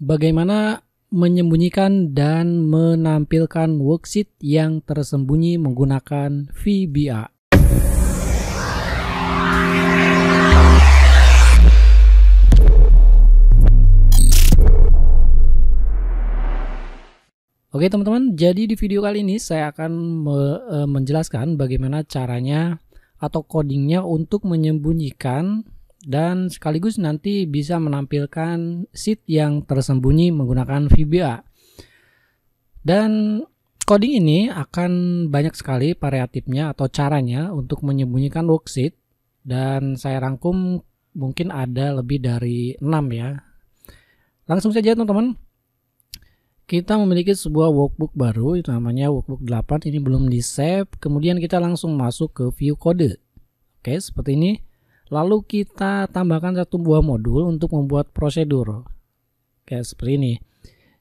Bagaimana menyembunyikan dan menampilkan worksheet yang tersembunyi menggunakan VBA? Oke teman-teman, jadi di video kali ini saya akan me eh, menjelaskan bagaimana caranya atau codingnya untuk menyembunyikan dan sekaligus nanti bisa menampilkan seed yang tersembunyi menggunakan VBA. Dan coding ini akan banyak sekali variatifnya atau caranya untuk menyembunyikan worksheet dan saya rangkum mungkin ada lebih dari 6 ya. Langsung saja teman-teman. Kita memiliki sebuah workbook baru itu namanya workbook 8 ini belum di save. Kemudian kita langsung masuk ke view kode. Oke, seperti ini. Lalu kita tambahkan satu buah modul untuk membuat prosedur. Kayak seperti ini.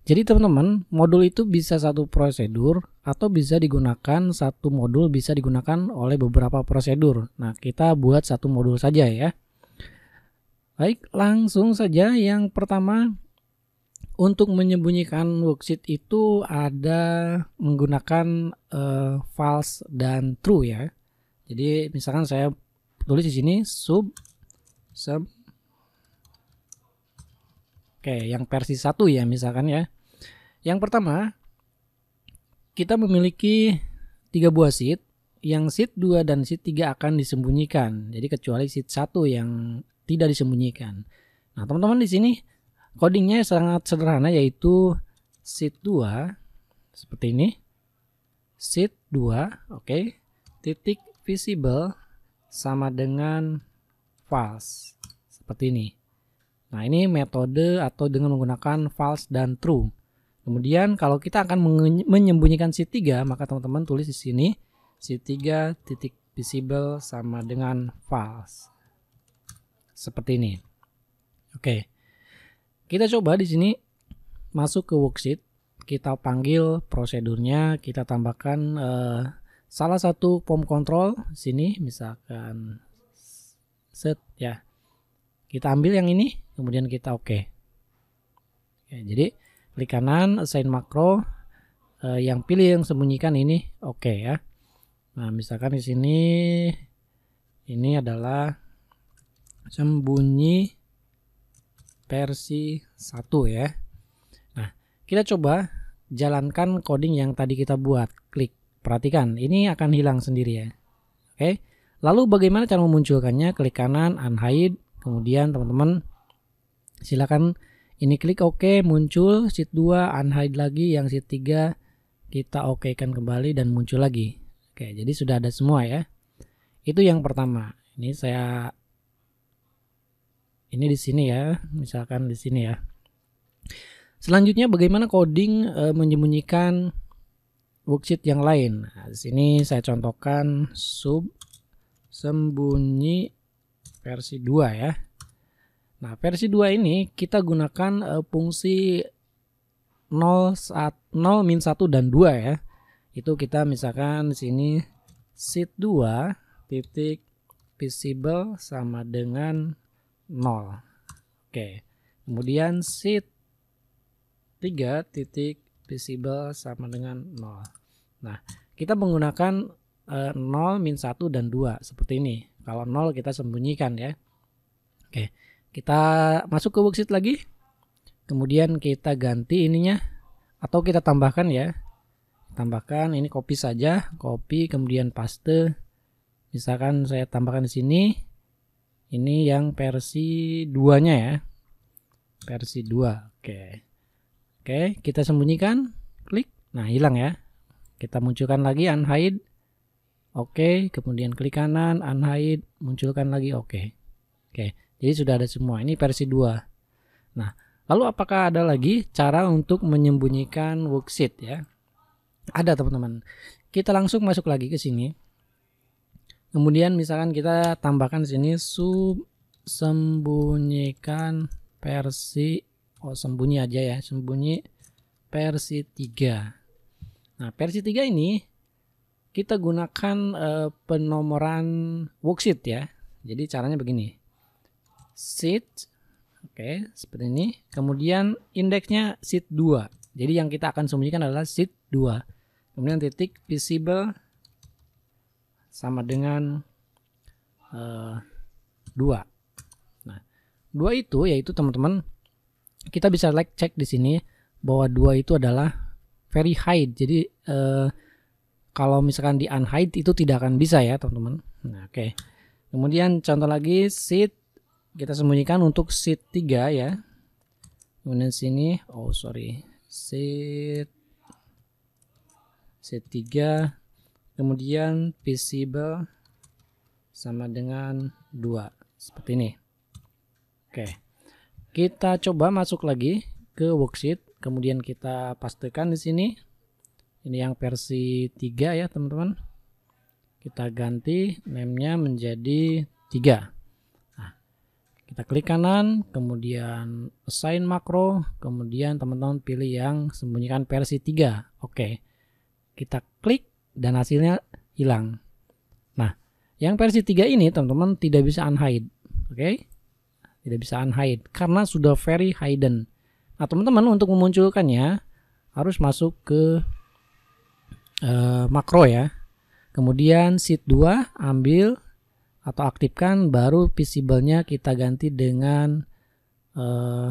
Jadi teman-teman, modul itu bisa satu prosedur atau bisa digunakan satu modul bisa digunakan oleh beberapa prosedur. Nah, kita buat satu modul saja ya. Baik, langsung saja yang pertama untuk menyembunyikan worksheet itu ada menggunakan uh, false dan true ya. Jadi misalkan saya tulis di sini sub sub Oke, yang versi satu ya misalkan ya. Yang pertama, kita memiliki tiga buah seed. Yang seed 2 dan seed 3 akan disembunyikan. Jadi kecuali seed 1 yang tidak disembunyikan. Nah, teman-teman di sini codingnya sangat sederhana yaitu seed 2 seperti ini. Seed 2, oke. Okay, titik visible sama dengan false seperti ini. Nah, ini metode atau dengan menggunakan false dan true. Kemudian kalau kita akan menyembunyikan si 3, maka teman-teman tulis di sini si 3 titik visible sama dengan false. Seperti ini. Oke. Kita coba di sini masuk ke worksheet, kita panggil prosedurnya, kita tambahkan eh, salah satu pom control sini misalkan set ya kita ambil yang ini kemudian kita oke okay. ya, jadi klik kanan assign makro eh, yang pilih yang sembunyikan ini oke okay, ya nah misalkan di sini ini adalah sembunyi versi 1 ya nah kita coba jalankan coding yang tadi kita buat Perhatikan, ini akan hilang sendiri ya. Oke. Lalu bagaimana cara memunculkannya? Klik kanan, unhide, kemudian teman-teman silakan ini klik OK, muncul sheet 2, unhide lagi, yang sheet 3 kita Okekan kembali dan muncul lagi. Oke, jadi sudah ada semua ya. Itu yang pertama. Ini saya ini di sini ya, misalkan di sini ya. Selanjutnya bagaimana coding e, menyembunyikan worksheet yang lain. Nah, di sini saya contohkan sub sembunyi versi 2 ya. Nah, versi 2 ini kita gunakan uh, fungsi 0 saat 0 min 1 dan 2 ya. Itu kita misalkan di sini sheet 2 titik visible sama dengan 0. Oke. Kemudian sheet 3 titik visible sama dengan 0. Nah, kita menggunakan e, eh, 0, min 1, dan 2 seperti ini. Kalau 0 kita sembunyikan ya. Oke, kita masuk ke worksheet lagi. Kemudian kita ganti ininya atau kita tambahkan ya. Tambahkan ini copy saja, copy kemudian paste. Misalkan saya tambahkan di sini ini yang versi 2-nya ya. Versi 2. Oke. Oke, kita sembunyikan, klik. Nah, hilang ya. Kita munculkan lagi unhide. Oke, okay. kemudian klik kanan, unhide, munculkan lagi oke. Okay. Oke, okay. jadi sudah ada semua. Ini versi 2. Nah, lalu apakah ada lagi cara untuk menyembunyikan worksheet ya? Ada teman-teman. Kita langsung masuk lagi ke sini. Kemudian misalkan kita tambahkan sini sub sembunyikan versi oh sembunyi aja ya, sembunyi versi 3. Nah, versi 3 ini kita gunakan uh, penomoran worksheet ya. Jadi caranya begini. Sheet oke, okay, seperti ini. Kemudian indeksnya sheet 2. Jadi yang kita akan sembunyikan adalah sheet 2. Kemudian titik visible sama dengan uh, eh, 2. Nah, 2 itu yaitu teman-teman kita bisa like cek di sini bahwa 2 itu adalah very hide. Jadi uh, kalau misalkan di unhide itu tidak akan bisa ya teman-teman. Nah, oke. Okay. Kemudian contoh lagi seat kita sembunyikan untuk seat 3 ya. Kemudian sini oh sorry. Seat seat 3 kemudian visible sama dengan 2 seperti ini. Oke. Okay. Kita coba masuk lagi ke worksheet. Kemudian kita pastikan di sini. Ini yang versi 3 ya, teman-teman. Kita ganti name-nya menjadi 3. Nah, kita klik kanan, kemudian assign macro, kemudian teman-teman pilih yang sembunyikan versi 3. Oke. Kita klik dan hasilnya hilang. Nah, yang versi 3 ini teman-teman tidak bisa unhide. Oke. Tidak bisa unhide karena sudah very hidden. Nah, teman-teman untuk memunculkannya harus masuk ke eh, makro ya. Kemudian sheet 2 ambil atau aktifkan baru visible-nya kita ganti dengan eh,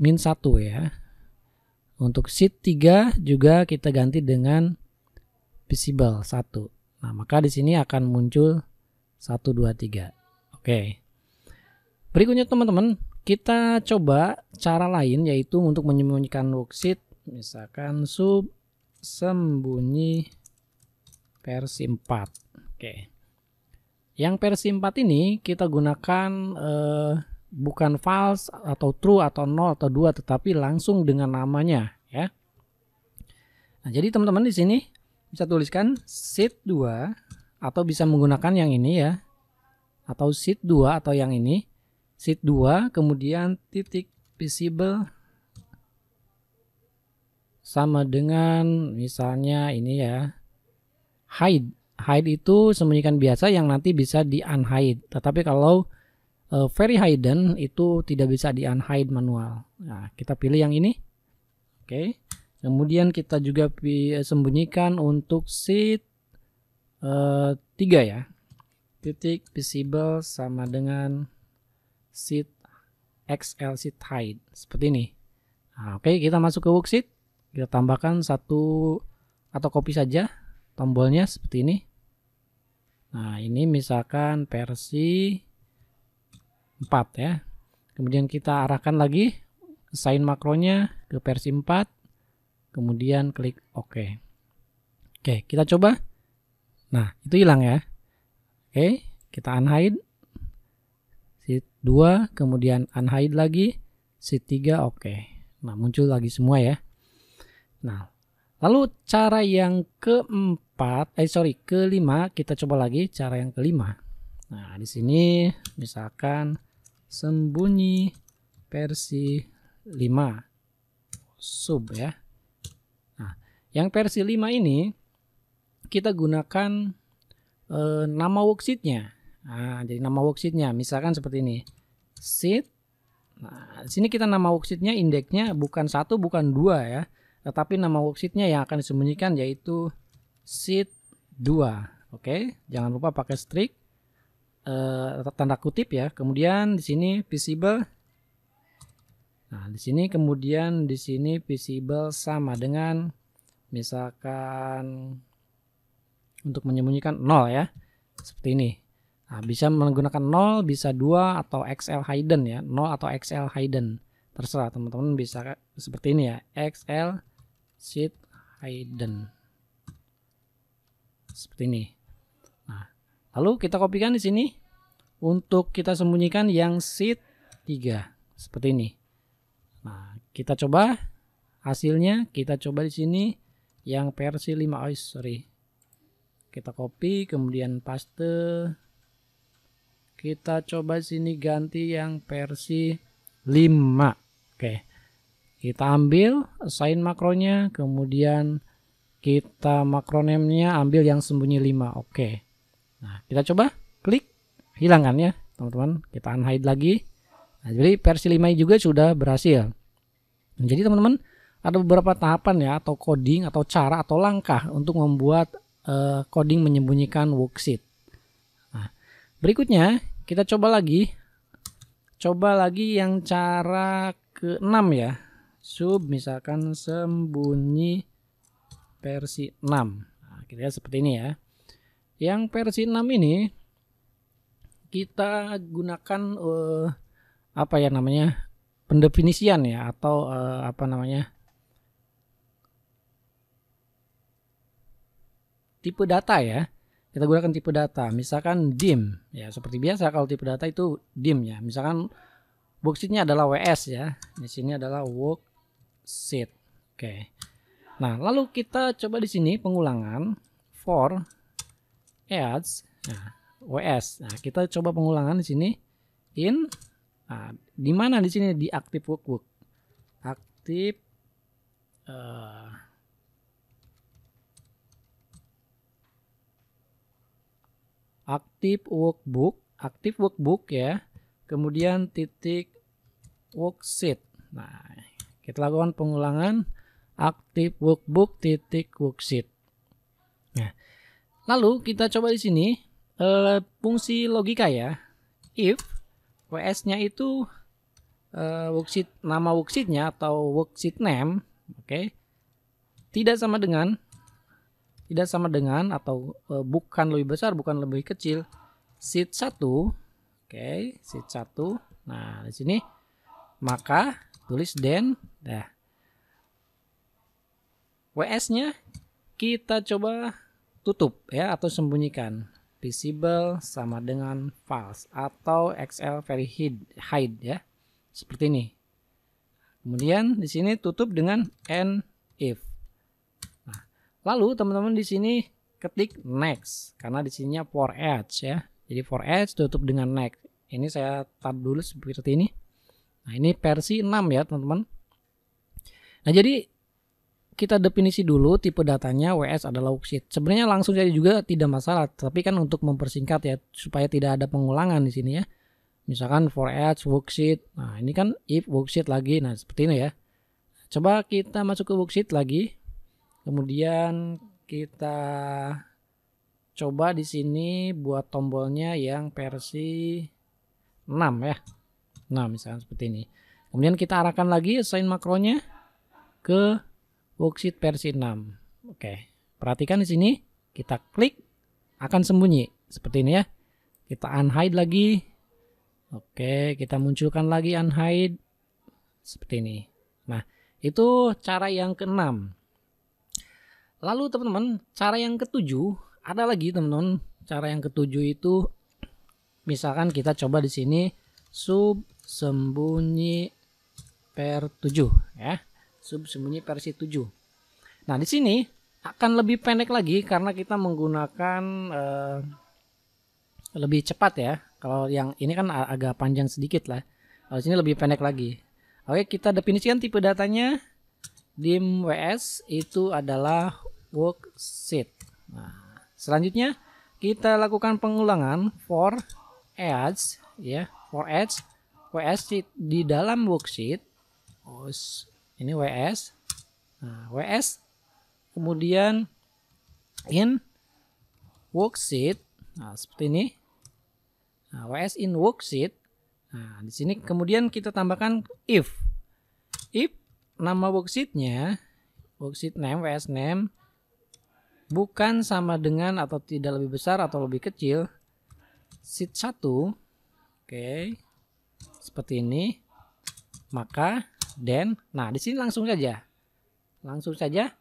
min 1 ya. Untuk sheet 3 juga kita ganti dengan visible 1. Nah, maka di sini akan muncul 1 2 3. Oke. Okay. Berikutnya teman-teman kita coba cara lain yaitu untuk menyembunyikan worksheet misalkan sub sembunyi versi 4. Oke. Yang versi 4 ini kita gunakan eh, bukan false atau true atau nol atau dua tetapi langsung dengan namanya ya. Nah, jadi teman-teman di sini bisa tuliskan sheet 2 atau bisa menggunakan yang ini ya atau sheet 2 atau yang ini sheet 2 kemudian titik visible sama dengan misalnya ini ya hide hide itu sembunyikan biasa yang nanti bisa di unhide tetapi kalau uh, very hidden itu tidak bisa di unhide manual nah kita pilih yang ini oke okay. kemudian kita juga eh, sembunyikan untuk sheet uh, eh, 3 ya titik visible sama dengan sheet XL sheet height seperti ini. Nah, oke, okay, kita masuk ke worksheet. Kita tambahkan satu atau copy saja tombolnya seperti ini. Nah, ini misalkan versi 4 ya. Kemudian kita arahkan lagi sign makronya ke versi 4. Kemudian klik OK. Oke, kita coba. Nah, itu hilang ya. Oke, kita unhide. Sheet 2, kemudian unhide lagi, sheet 3 oke. Okay. Nah, muncul lagi semua ya. Nah, lalu cara yang keempat, eh sorry, kelima, kita coba lagi cara yang kelima. Nah, di sini misalkan sembunyi versi 5 sub ya. Nah, yang versi 5 ini kita gunakan e, nama worksheetnya Nah, jadi nama worksheetnya misalkan seperti ini. Sheet. Nah, di sini kita nama worksheetnya indeksnya bukan satu bukan dua ya, tetapi nama worksheetnya yang akan disembunyikan yaitu sheet 2. Oke, jangan lupa pakai strik eh, tanda kutip ya. Kemudian di sini visible. Nah, di sini kemudian di sini visible sama dengan misalkan untuk menyembunyikan nol ya. Seperti ini. Nah, bisa menggunakan 0, bisa 2 atau XL hidden ya, 0 atau XL hidden Terserah teman-teman bisa seperti ini ya, XL sheet hidden Seperti ini. Nah, lalu kita kopikan di sini untuk kita sembunyikan yang sheet 3 seperti ini. Nah, kita coba hasilnya, kita coba di sini yang versi 5 oh sorry. Kita copy kemudian paste kita coba sini ganti yang versi 5. Oke. Kita ambil assign makronya, kemudian kita makronemnya ambil yang sembunyi 5. Oke. Nah, kita coba klik hilang kan ya, teman-teman. Kita unhide lagi. Nah, jadi versi 5 juga sudah berhasil. Nah, jadi teman-teman, ada beberapa tahapan ya atau coding atau cara atau langkah untuk membuat uh, coding menyembunyikan worksheet. Nah, berikutnya kita coba lagi. Coba lagi yang cara ke-6 ya. Sub misalkan sembunyi versi 6. Nah, kita lihat seperti ini ya. Yang versi 6 ini kita gunakan uh, apa ya namanya? pendefinisian ya atau uh, apa namanya? tipe data ya kita gunakan tipe data misalkan dim ya seperti biasa kalau tipe data itu dim ya misalkan worksheetnya adalah WS ya di sini adalah worksheet oke nah lalu kita coba di sini pengulangan for ads nah, ya, WS nah kita coba pengulangan di sini in nah, di mana di sini di active workbook aktif. uh, eh, Aktif workbook, Aktif workbook ya. Kemudian titik worksheet. Nah, kita lakukan pengulangan Aktif workbook titik worksheet. Nah, lalu kita coba di sini uh, fungsi logika ya. If WS-nya itu uh, worksheet nama Worksheet-nya atau worksheet name, oke. Okay, tidak sama dengan tidak sama dengan atau e, bukan lebih besar, bukan lebih kecil seat 1. Oke, okay, seat 1. Nah, di sini maka tulis den. dah WS-nya kita coba tutup ya atau sembunyikan. Visible sama dengan false atau XL very hid, hide ya. Seperti ini. Kemudian di sini tutup dengan and if. Lalu teman-teman di sini ketik next karena di sininya for edge ya. Jadi for edge tutup dengan next. Ini saya tab dulu seperti ini. Nah, ini versi 6 ya, teman-teman. Nah, jadi kita definisi dulu tipe datanya WS adalah worksheet. Sebenarnya langsung saja juga tidak masalah, tapi kan untuk mempersingkat ya supaya tidak ada pengulangan di sini ya. Misalkan for edge worksheet. Nah, ini kan if worksheet lagi. Nah, seperti ini ya. Coba kita masuk ke worksheet lagi. Kemudian kita coba di sini buat tombolnya yang versi 6 ya. Nah, misalnya seperti ini. Kemudian kita arahkan lagi assign makronya ke worksheet versi 6. Oke. Perhatikan di sini, kita klik akan sembunyi seperti ini ya. Kita unhide lagi. Oke, kita munculkan lagi unhide seperti ini. Nah, itu cara yang keenam Lalu teman-teman, cara yang ketujuh ada lagi teman-teman. Cara yang ketujuh itu misalkan kita coba di sini sub sembunyi per 7 ya. Sub sembunyi versi 7. Nah, di sini akan lebih pendek lagi karena kita menggunakan eh, lebih cepat ya. Kalau yang ini kan agak panjang sedikit lah. Kalau sini lebih pendek lagi. Oke, kita definisikan tipe datanya. DIM WS itu adalah worksheet. Nah, selanjutnya kita lakukan pengulangan for edge ya, for edge WS di dalam worksheet. Ini WS. Nah, WS kemudian in worksheet. Nah, seperti ini. Nah, WS in worksheet. Nah, di sini kemudian kita tambahkan if. If nama worksheetnya worksheet name WS name bukan sama dengan atau tidak lebih besar atau lebih kecil sheet 1 oke okay, seperti ini maka then nah di sini langsung saja langsung saja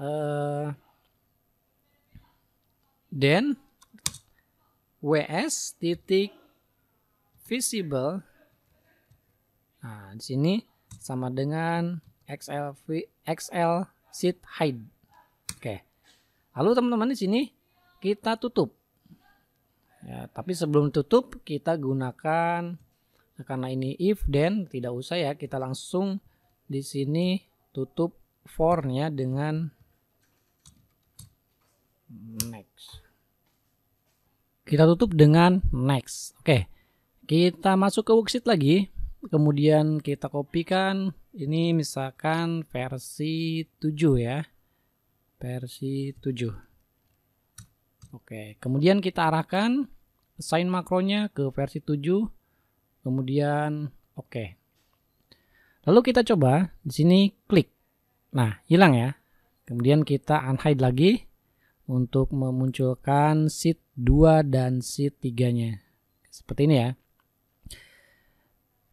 uh, then ws titik visible nah di sini sama dengan xl xl sit hide Lalu teman-teman di sini kita tutup. Ya, tapi sebelum tutup kita gunakan nah, karena ini if then tidak usah ya kita langsung di sini tutup for-nya dengan next. Kita tutup dengan next. Oke. Kita masuk ke worksheet lagi. Kemudian kita kopikan ini misalkan versi 7 ya versi 7 oke kemudian kita arahkan sign makronya ke versi 7 kemudian oke lalu kita coba di sini klik nah hilang ya kemudian kita unhide lagi untuk memunculkan sheet 2 dan sheet 3 nya seperti ini ya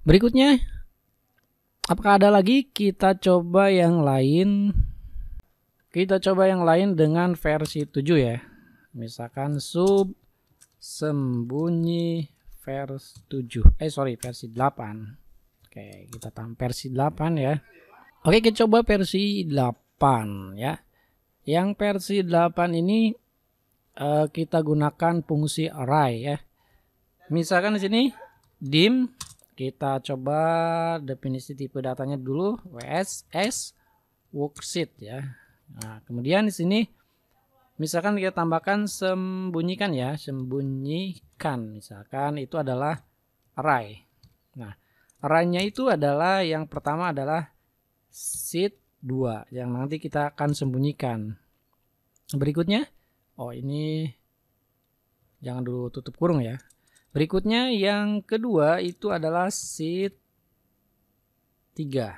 berikutnya apakah ada lagi kita coba yang lain kita coba yang lain dengan versi 7 ya. Misalkan sub sembunyi versi 7. Eh sorry, versi 8. Oke, kita tam versi 8 ya. Oke, kita coba versi 8 ya. Yang versi 8 ini uh, kita gunakan fungsi array ya. Misalkan di sini dim kita coba definisi tipe datanya dulu WSS worksheet ya Nah, kemudian di sini misalkan kita tambahkan sembunyikan ya, sembunyikan misalkan itu adalah array. Nah, array-nya itu adalah yang pertama adalah seed 2 yang nanti kita akan sembunyikan. Berikutnya, oh ini jangan dulu tutup kurung ya. Berikutnya yang kedua itu adalah seed 3.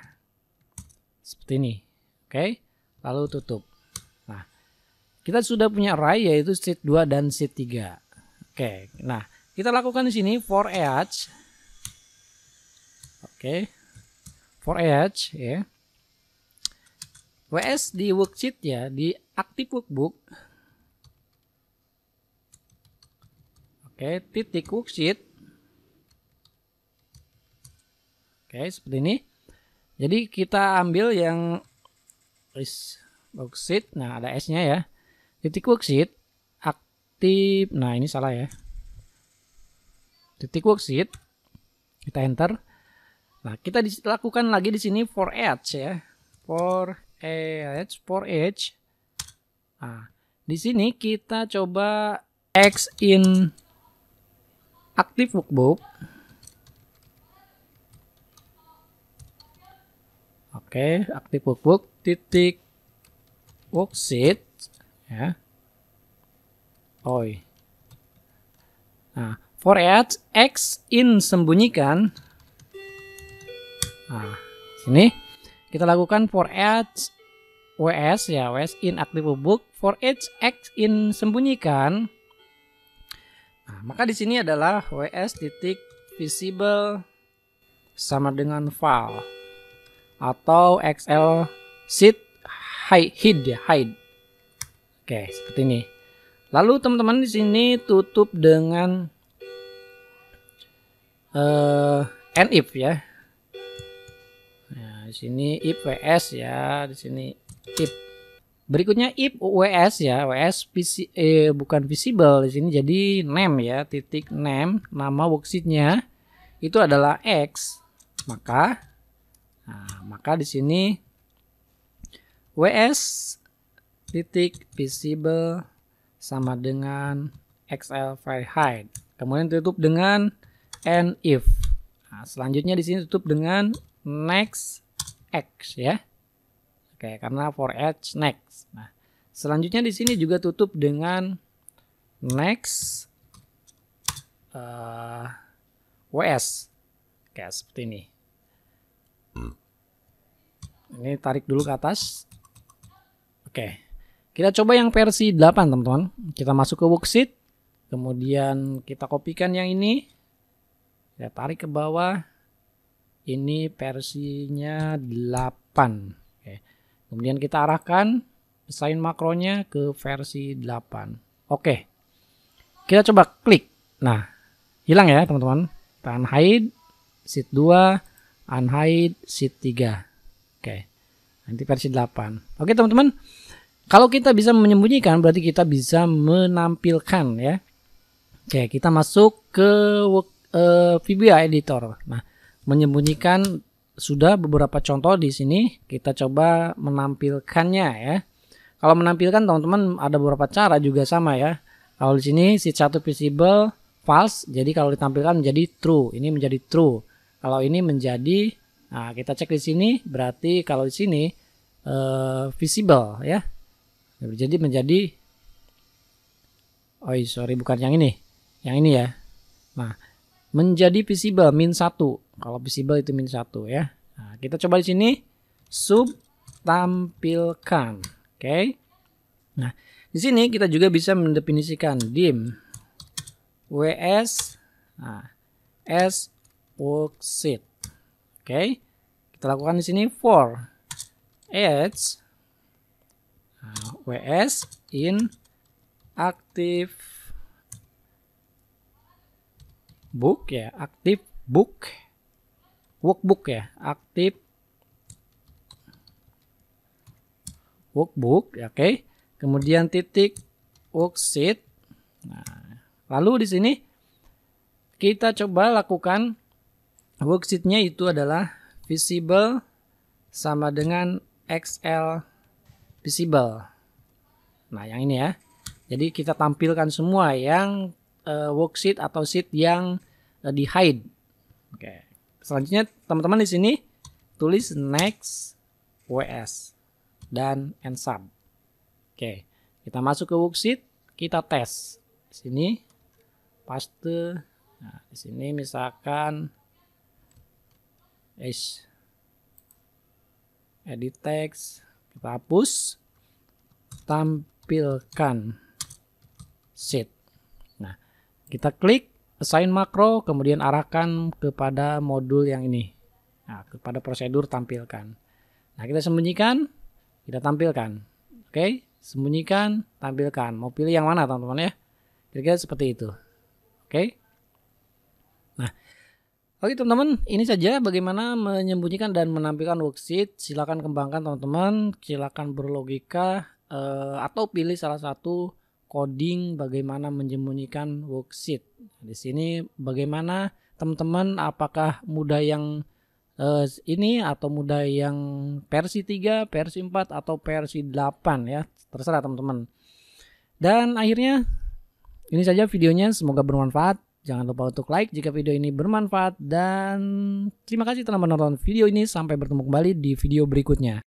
Seperti ini. Oke. Okay? lalu tutup. Nah, kita sudah punya array yaitu sheet 2 dan sheet 3. Oke. Nah, kita lakukan di sini for edge. Oke. For each ya. WS di worksheet ya, di active workbook. Oke, titik worksheet. Oke, seperti ini. Jadi kita ambil yang Chris boksit. Nah, ada S-nya ya. Titik worksheet aktif. Nah, ini salah ya. Titik worksheet. Kita enter. Nah, kita lakukan lagi di sini for edge ya. For edge, for edge. Nah, di sini kita coba X in active workbook. Oke, okay, active workbook titik worksheet ya. Oi. Nah, for edge x in sembunyikan. Nah, sini kita lakukan for edge WS ya, WS in active book for each x in sembunyikan. Nah, maka di sini adalah WS titik visible sama dengan file atau XL sit hide, hid ya hide. Oke seperti ini. Lalu teman-teman di sini tutup dengan uh, eh, and if ya. Nah, di sini if ws ya, di sini if. Berikutnya if ws ya, ws pc eh, bukan visible di sini jadi name ya, titik name nama worksheetnya itu adalah x maka nah, maka di sini WS titik visible sama dengan XL file hide. Kemudian tutup dengan and if. Nah, selanjutnya di sini tutup dengan next X ya. Oke, karena for edge next. Nah, selanjutnya di sini juga tutup dengan next uh, eh, WS. kayak seperti ini. Ini tarik dulu ke atas. Oke. Kita coba yang versi 8, teman-teman. Kita masuk ke worksheet. Kemudian kita kopikan yang ini. Kita tarik ke bawah. Ini versinya 8. Oke. Kemudian kita arahkan desain makronya ke versi 8. Oke. Kita coba klik. Nah, hilang ya, teman-teman. Tahan hide sheet 2, unhide sheet 3. Oke. Nanti versi 8. Oke, teman-teman. Kalau kita bisa menyembunyikan berarti kita bisa menampilkan ya. Oke, kita masuk ke uh, eh, VBA editor. Nah, menyembunyikan sudah beberapa contoh di sini. Kita coba menampilkannya ya. Kalau menampilkan teman-teman ada beberapa cara juga sama ya. Kalau di sini si satu visible false, jadi kalau ditampilkan menjadi true. Ini menjadi true. Kalau ini menjadi nah kita cek di sini berarti kalau di sini uh, visible ya jadi menjadi Oh sorry bukan yang ini Yang ini ya Nah menjadi visible min 1 Kalau visible itu min 1 ya nah, Kita coba di sini Sub tampilkan Oke okay. Nah di sini kita juga bisa mendefinisikan dim WS nah, S worksheet. Oke. Okay. Kita lakukan di sini for edge WS in active book ya, active book workbook ya, active workbook, ya, oke. Okay. Kemudian titik worksheet. Nah, lalu di sini kita coba lakukan worksheetnya itu adalah visible sama dengan XL visible. Nah, yang ini ya. Jadi kita tampilkan semua yang uh, worksheet atau sheet yang uh, di hide. Oke. Okay. Selanjutnya teman-teman di sini tulis next WS dan end sub. Oke. Okay. Kita masuk ke worksheet, kita tes. Di sini paste. Nah, di sini misalkan is edit text hapus tampilkan sheet. Nah, kita klik assign makro kemudian arahkan kepada modul yang ini. Nah, kepada prosedur tampilkan. Nah, kita sembunyikan, kita tampilkan. Oke, okay? sembunyikan, tampilkan. Mau pilih yang mana teman-teman ya? Kira-kira seperti itu. Oke. Okay? Oke teman-teman, ini saja bagaimana menyembunyikan dan menampilkan worksheet. Silakan kembangkan teman-teman, silakan berlogika eh, atau pilih salah satu coding bagaimana menyembunyikan worksheet. Di sini bagaimana teman-teman apakah mudah yang eh, ini atau mudah yang versi 3, versi 4 atau versi 8 ya, terserah teman-teman. Dan akhirnya ini saja videonya, semoga bermanfaat. Jangan lupa untuk like jika video ini bermanfaat dan terima kasih telah menonton video ini. Sampai bertemu kembali di video berikutnya.